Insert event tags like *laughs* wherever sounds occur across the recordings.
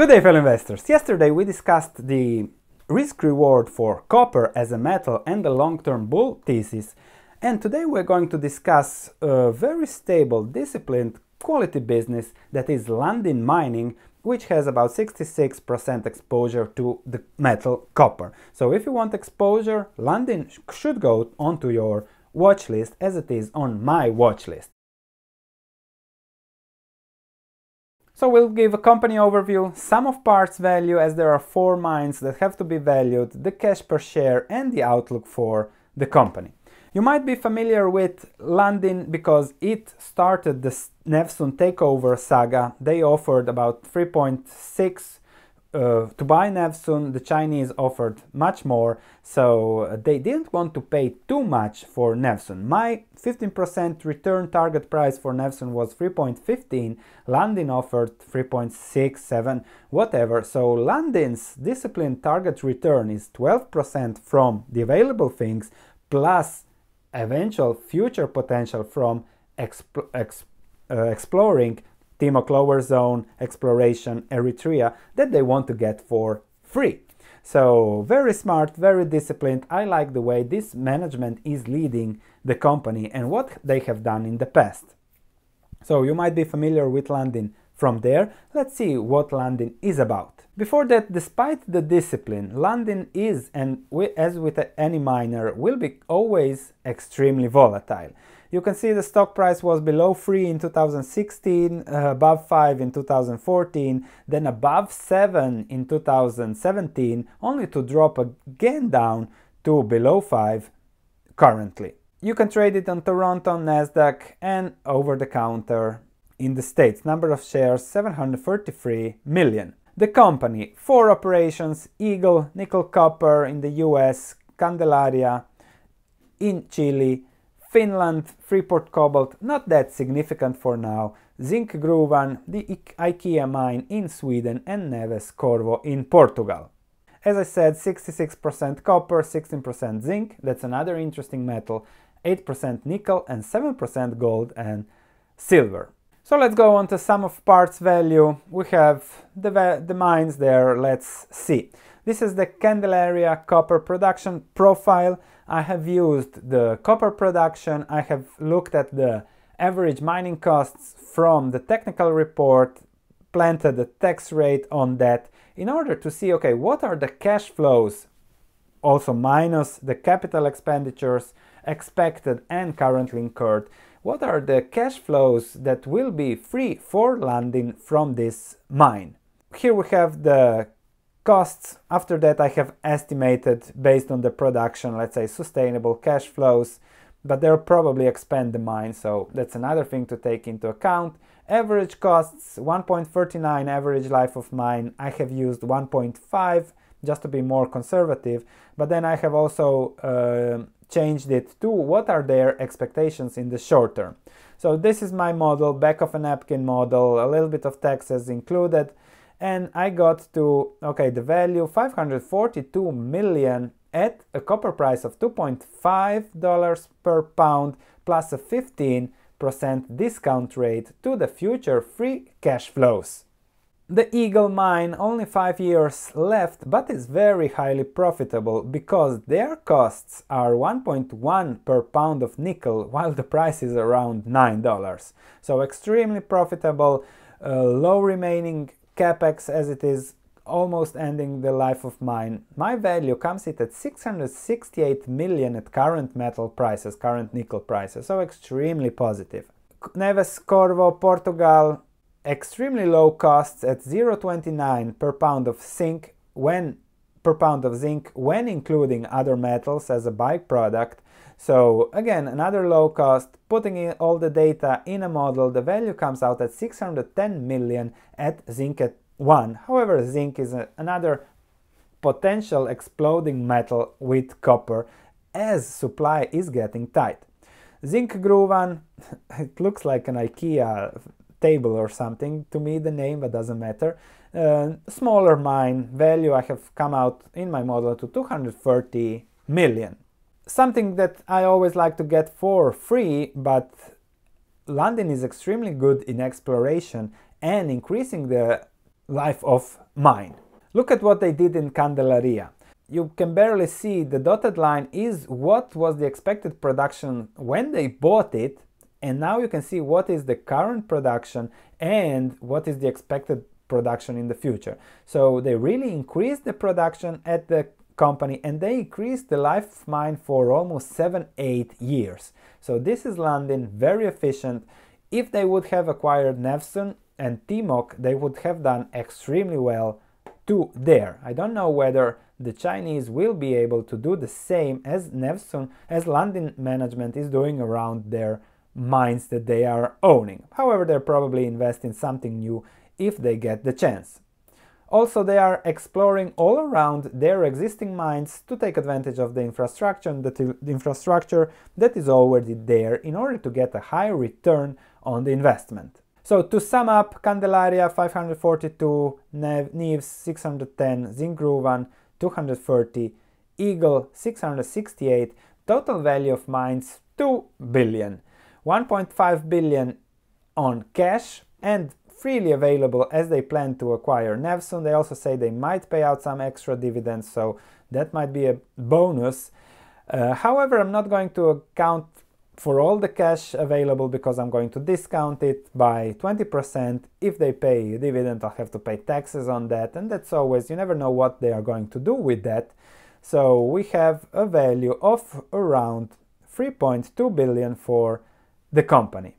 Good day fellow investors! Yesterday we discussed the risk reward for copper as a metal and the long-term bull thesis and today we're going to discuss a very stable, disciplined, quality business that is Lundin Mining which has about 66% exposure to the metal copper. So if you want exposure, Lundin should go onto your watch list as it is on my watch list. So we'll give a company overview, sum of parts value as there are four mines that have to be valued, the cash per share and the outlook for the company. You might be familiar with Lundin because it started the Nevsun takeover saga. They offered about 3.6 uh, to buy Nevsun, the Chinese offered much more, so uh, they didn't want to pay too much for Nevsun. My 15% return target price for Nevsun was 3.15, Landin offered 3.67, whatever. So Landin's disciplined target return is 12% from the available things plus eventual future potential from exp exp uh, exploring Timo Clover's exploration Eritrea that they want to get for free. So very smart, very disciplined. I like the way this management is leading the company and what they have done in the past. So you might be familiar with Landin from there. Let's see what Landin is about. Before that, despite the discipline, Landin is, and we, as with any miner, will be always extremely volatile. You can see the stock price was below 3 in 2016, uh, above 5 in 2014, then above 7 in 2017, only to drop again down to below 5 currently. You can trade it on Toronto, Nasdaq and over the counter in the States. Number of shares 733 million. The company, four operations, Eagle, Nickel Copper in the US, Candelaria in Chile, Finland, Freeport Cobalt, not that significant for now, Zinc Gruvan, the IKEA mine in Sweden and Neves Corvo in Portugal. As I said, 66% copper, 16% zinc, that's another interesting metal, 8% nickel and 7% gold and silver. So let's go on to sum of parts value. We have the, the mines there, let's see. This is the Candelaria copper production profile. I have used the copper production, I have looked at the average mining costs from the technical report, planted the tax rate on that in order to see, okay, what are the cash flows, also minus the capital expenditures expected and currently incurred, what are the cash flows that will be free for landing from this mine? Here we have the costs. After that, I have estimated based on the production, let's say sustainable cash flows, but they'll probably expand the mine. So that's another thing to take into account. Average costs 1.39 average life of mine. I have used 1.5 just to be more conservative, but then I have also uh, changed it to what are their expectations in the short term. So this is my model, back of a napkin model, a little bit of taxes included and I got to, okay, the value 542 million at a copper price of $2.5 per pound plus a 15% discount rate to the future free cash flows. The Eagle mine only 5 years left but is very highly profitable because their costs are 1.1 per pound of nickel while the price is around $9. So extremely profitable, uh, low remaining capex as it is almost ending the life of mine. My value comes it at 668 million at current metal prices, current nickel prices, so extremely positive. Neves Corvo, Portugal, extremely low costs at 0.29 per pound of zinc when per pound of zinc when including other metals as a byproduct. So again, another low cost, putting in all the data in a model, the value comes out at 610 million at zinc at 1. However, zinc is a, another potential exploding metal with copper as supply is getting tight. Zinc Gruvan, *laughs* it looks like an IKEA table or something. To me the name, but doesn't matter uh, smaller mine value I have come out in my model to 230 million. Something that I always like to get for free, but London is extremely good in exploration and increasing the life of mine. Look at what they did in Candelaria. You can barely see the dotted line is what was the expected production when they bought it and now you can see what is the current production and what is the expected production in the future. So they really increased the production at the company and they increased the life mine for almost seven, eight years. So this is landing very efficient. If they would have acquired Nevsun and Timok, they would have done extremely well to there. I don't know whether the Chinese will be able to do the same as Nevsun, as London management is doing around their mines that they are owning. However, they're probably investing something new if they get the chance. Also, they are exploring all around their existing mines to take advantage of the infrastructure, the infrastructure that is already there in order to get a high return on the investment. So to sum up, Candelaria 542, Neves 610, Zingruvan 230, Eagle 668, total value of mines 2 billion, 1.5 billion on cash and freely available as they plan to acquire Nevsun. They also say they might pay out some extra dividends, so that might be a bonus. Uh, however, I'm not going to account for all the cash available because I'm going to discount it by 20%. If they pay a dividend, I'll have to pay taxes on that, and that's always, you never know what they are going to do with that. So we have a value of around 3.2 billion for the company.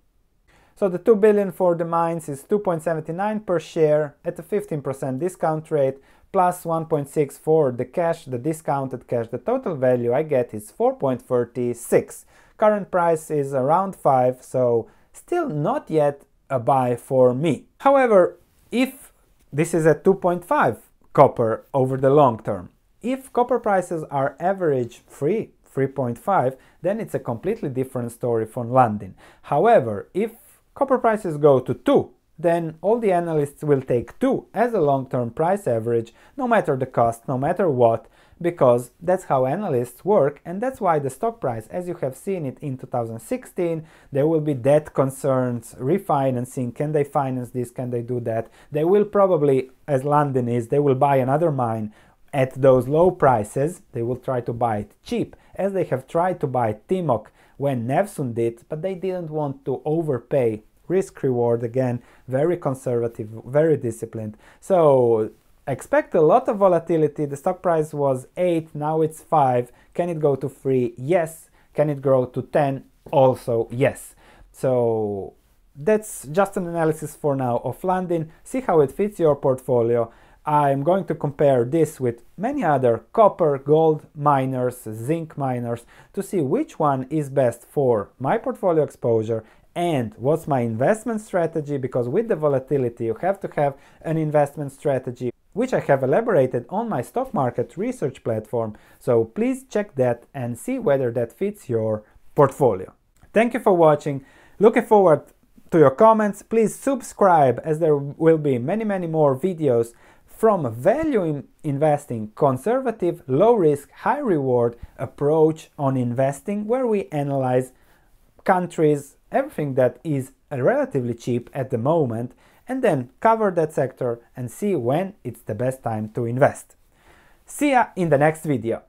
So the 2 billion for the mines is 2.79 per share at a 15% discount rate plus 1.6 for the cash, the discounted cash. The total value I get is 4.36. Current price is around 5, so still not yet a buy for me. However, if this is at 2.5 copper over the long term, if copper prices are average free 3.5, then it's a completely different story from London. However, if copper prices go to 2, then all the analysts will take 2 as a long-term price average, no matter the cost, no matter what, because that's how analysts work and that's why the stock price, as you have seen it in 2016, there will be debt concerns, refinancing, can they finance this, can they do that? They will probably, as London is, they will buy another mine at those low prices, they will try to buy it cheap, as they have tried to buy Timok when Nevsun did, but they didn't want to overpay. Risk reward again, very conservative, very disciplined. So expect a lot of volatility. The stock price was 8, now it's 5. Can it go to 3? Yes. Can it grow to 10? Also, yes. So that's just an analysis for now of landing. See how it fits your portfolio. I'm going to compare this with many other copper, gold miners, zinc miners to see which one is best for my portfolio exposure and what's my investment strategy because with the volatility you have to have an investment strategy which I have elaborated on my stock market research platform. So please check that and see whether that fits your portfolio. Thank you for watching. Looking forward to your comments. Please subscribe as there will be many, many more videos from value investing conservative, low risk, high reward approach on investing where we analyze countries, everything that is relatively cheap at the moment and then cover that sector and see when it's the best time to invest. See ya in the next video.